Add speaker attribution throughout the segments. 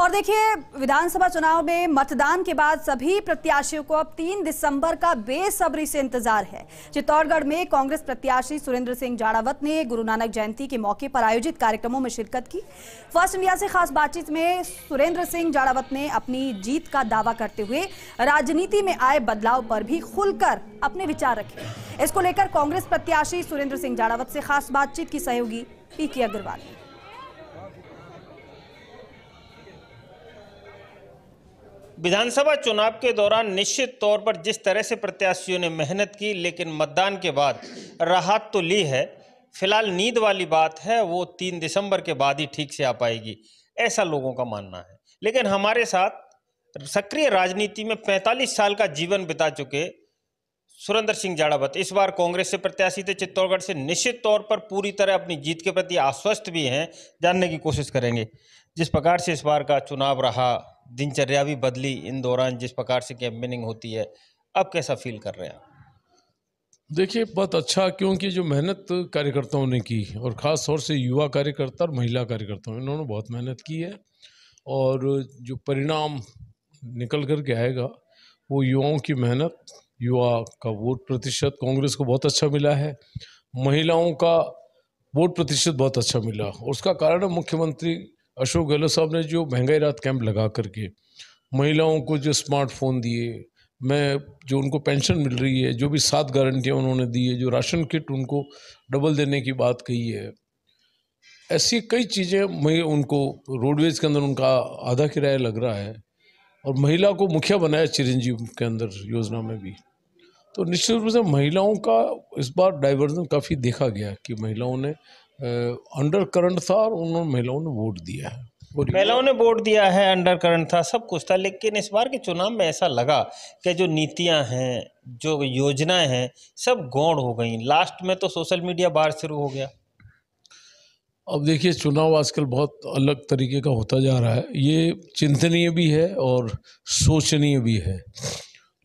Speaker 1: और देखिए विधानसभा चुनाव में मतदान के बाद सभी प्रत्याशियों को अब 3 दिसंबर का बेसब्री से इंतजार है चित्तौड़गढ़ में कांग्रेस प्रत्याशी सुरेंद्र सिंह जाड़ावत ने गुरु नानक जयंती के मौके पर आयोजित कार्यक्रमों में शिरकत की फर्स्ट इंडिया से खास बातचीत में सुरेंद्र सिंह जाड़ावत ने अपनी जीत का दावा करते हुए राजनीति में आए बदलाव पर भी खुलकर अपने विचार रखे इसको लेकर कांग्रेस प्रत्याशी सुरेंद्र सिंह जाड़ावत से खास बातचीत की सहयोगी पी अग्रवाल ने विधानसभा चुनाव के दौरान निश्चित तौर पर जिस तरह से प्रत्याशियों ने मेहनत की लेकिन मतदान के बाद राहत तो ली है फिलहाल नींद वाली बात है वो तीन दिसंबर के बाद ही ठीक से आ पाएगी ऐसा लोगों का मानना है लेकिन हमारे साथ सक्रिय राजनीति में 45 साल का जीवन बिता चुके सुरेंद्र सिंह जाड़ावत इस बार कांग्रेस से प्रत्याशी थे चित्तौड़गढ़ से निश्चित तौर पर पूरी तरह अपनी जीत के प्रति आश्वस्त भी हैं जानने की कोशिश करेंगे जिस प्रकार से इस बार का चुनाव रहा दिनचर्या भी बदली इन दौरान जिस प्रकार से कैंपेनिंग होती है अब कैसा फील कर रहे हैं
Speaker 2: देखिए बहुत अच्छा क्योंकि जो मेहनत कार्यकर्ताओं ने की और ख़ास तौर से युवा कार्यकर्ता और महिला कार्यकर्ताओं इन्होंने बहुत मेहनत की है और जो परिणाम निकल कर के आएगा वो युवाओं की मेहनत युवा का वोट प्रतिशत कांग्रेस को बहुत अच्छा मिला है महिलाओं का वोट प्रतिशत बहुत अच्छा मिला उसका कारण मुख्यमंत्री अशोक गहलोत साहब ने जो महंगाई रात कैंप लगा करके महिलाओं को जो स्मार्टफोन दिए मैं जो उनको पेंशन मिल रही है जो भी सात गारंटियाँ उन्होंने दी है जो राशन किट उनको डबल देने की बात कही है ऐसी कई चीज़ें मैं उनको रोडवेज के अंदर उनका आधा किराया लग रहा है और महिला को मुखिया बनाया चिरंजीव के अंदर योजना में भी तो निश्चित रूप से महिलाओं का इस बार डाइवर्जन काफ़ी देखा गया कि महिलाओं ने अंडर करंट था और उन्होंने महिलाओं ने वोट दिया है महिलाओं ने
Speaker 1: वोट दिया है अंडर करंट था सब कुछ था लेकिन इस बार के चुनाव में ऐसा लगा कि जो नीतियां हैं जो योजनाएं हैं सब गौड़ हो गई लास्ट में तो सोशल मीडिया बाहर शुरू हो
Speaker 2: गया अब देखिए चुनाव आजकल बहुत अलग तरीके का होता जा रहा है ये चिंतनीय भी है और सोचनीय भी है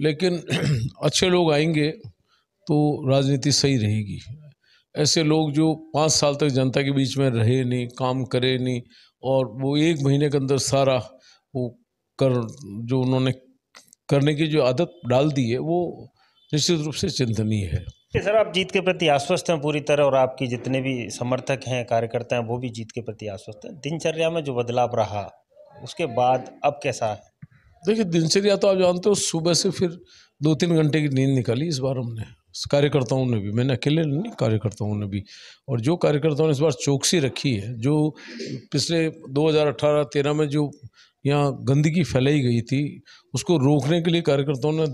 Speaker 2: लेकिन अच्छे लोग आएंगे तो राजनीति सही रहेगी ऐसे लोग जो पाँच साल तक जनता के बीच में रहे नहीं काम करे नहीं और वो एक महीने के अंदर सारा वो कर जो उन्होंने करने की जो आदत डाल दी है वो निश्चित रूप से चिंतनीय है
Speaker 1: सर आप जीत के प्रति आश्वस्त हैं पूरी तरह और आपकी जितने भी समर्थक हैं कार्यकर्ता हैं वो भी जीत के प्रति आश्वस्त हैं दिनचर्या में जो बदलाव रहा उसके बाद अब कैसा है
Speaker 2: देखिए दिनचर्या तो आप जानते हो सुबह से फिर दो तीन घंटे की नींद निकाली इस बार हमने कार्यकर्ताओं ने भी मैंने अकेले नहीं कार्यकर्ताओं ने भी और जो कार्यकर्ताओं ने इस बार चौकसी रखी है जो पिछले 2018-13 में जो यहाँ गंदगी फैलाई गई थी उसको रोकने के लिए कार्यकर्ताओं ने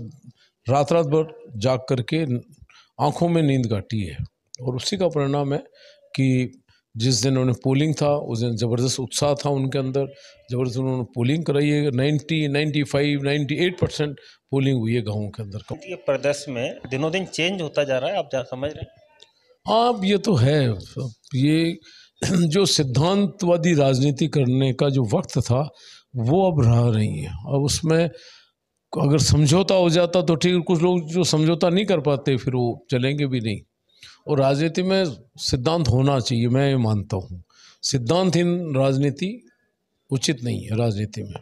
Speaker 2: रात रात भर जाग करके आँखों में नींद काटी है और उसी का परिणाम है कि जिस दिन उन्हें पोलिंग था उस दिन ज़बरदस्त उत्साह था उनके अंदर ज़बरदस्त उन्होंने पोलिंग कराई है ninety ninety five ninety eight percent polling हुई है गाँव के अंदर
Speaker 1: ये प्रदेश में दिनों दिन चेंज होता जा रहा है आप जा समझ रहे
Speaker 2: हैं आप ये तो है ये जो सिद्धांतवादी राजनीति करने का जो वक्त था वो अब रहा नहीं है अब उसमें अगर समझौता हो जाता तो ठीक कुछ लोग जो समझौता नहीं कर पाते फिर वो चलेंगे भी नहीं और राजनीति में सिद्धांत होना चाहिए मैं ये मानता हूँ सिद्धांतहीन राजनीति उचित नहीं है राजनीति में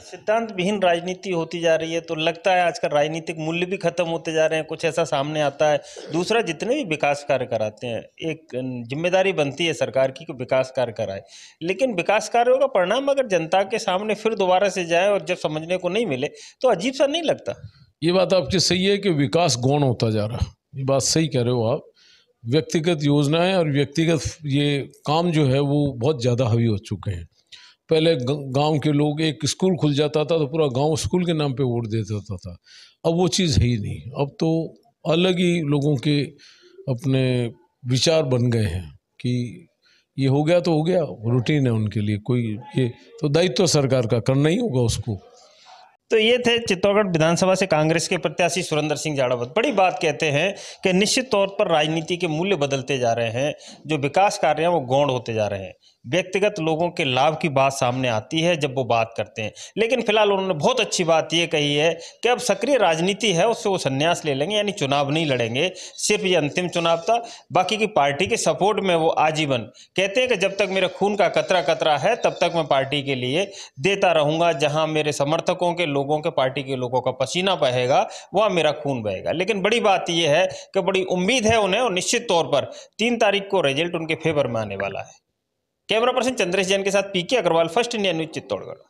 Speaker 1: सिद्धांत विहीन राजनीति होती जा रही है तो लगता है आजकल राजनीतिक मूल्य भी खत्म होते जा रहे हैं कुछ ऐसा सामने आता है दूसरा जितने भी विकास कार्य कराते हैं एक जिम्मेदारी बनती है सरकार की कि विकास कार्य कराए लेकिन विकास कार्यों का परिणाम अगर जनता के सामने फिर दोबारा से जाए और जब समझने को नहीं मिले तो अजीब सा नहीं लगता
Speaker 2: ये बात आपकी सही है कि विकास गौण होता जा रहा है ये बात सही कह रहे हो आप व्यक्तिगत योजनाएं और व्यक्तिगत ये काम जो है वो बहुत ज़्यादा हावी हो चुके हैं पहले गांव के लोग एक स्कूल खुल जाता था तो पूरा गांव स्कूल के नाम पे वोट दे देता था अब वो चीज़ है ही नहीं अब तो अलग ही लोगों के अपने विचार बन गए हैं कि ये हो गया तो हो गया रूटीन है उनके लिए कोई ये तो दायित्व तो सरकार का करना ही होगा उसको
Speaker 1: तो ये थे चित्तौड़गढ़ विधानसभा से कांग्रेस के प्रत्याशी सुरेंद्र सिंह जाड़ावत बड़ी बात कहते हैं कि निश्चित तौर पर राजनीति के मूल्य बदलते जा रहे हैं जो विकास कार्य हैं वो गौण होते जा रहे हैं व्यक्तिगत लोगों के लाभ की बात सामने आती है जब वो बात करते हैं लेकिन फिलहाल उन्होंने बहुत अच्छी बात ये कही है कि अब सक्रिय राजनीति है उससे वो संन्यास ले लेंगे यानी चुनाव नहीं लड़ेंगे सिर्फ ये अंतिम चुनाव था बाकी की पार्टी के सपोर्ट में वो आजीवन कहते हैं कि जब तक मेरा खून का कतरा कतरा है तब तक मैं पार्टी के लिए देता रहूँगा जहाँ मेरे समर्थकों के लोगों के पार्टी के लोगों का पसीना बहेगा वहाँ मेरा खून बहेगा लेकिन बड़ी बात यह है कि बड़ी उम्मीद है उन्हें और निश्चित तौर पर तीन तारीख को रिजल्ट उनके फेवर में आने वाला है कैमरा पर्सन चंद्रेश जैन के साथ PK Agarwal first India news Chittorgarh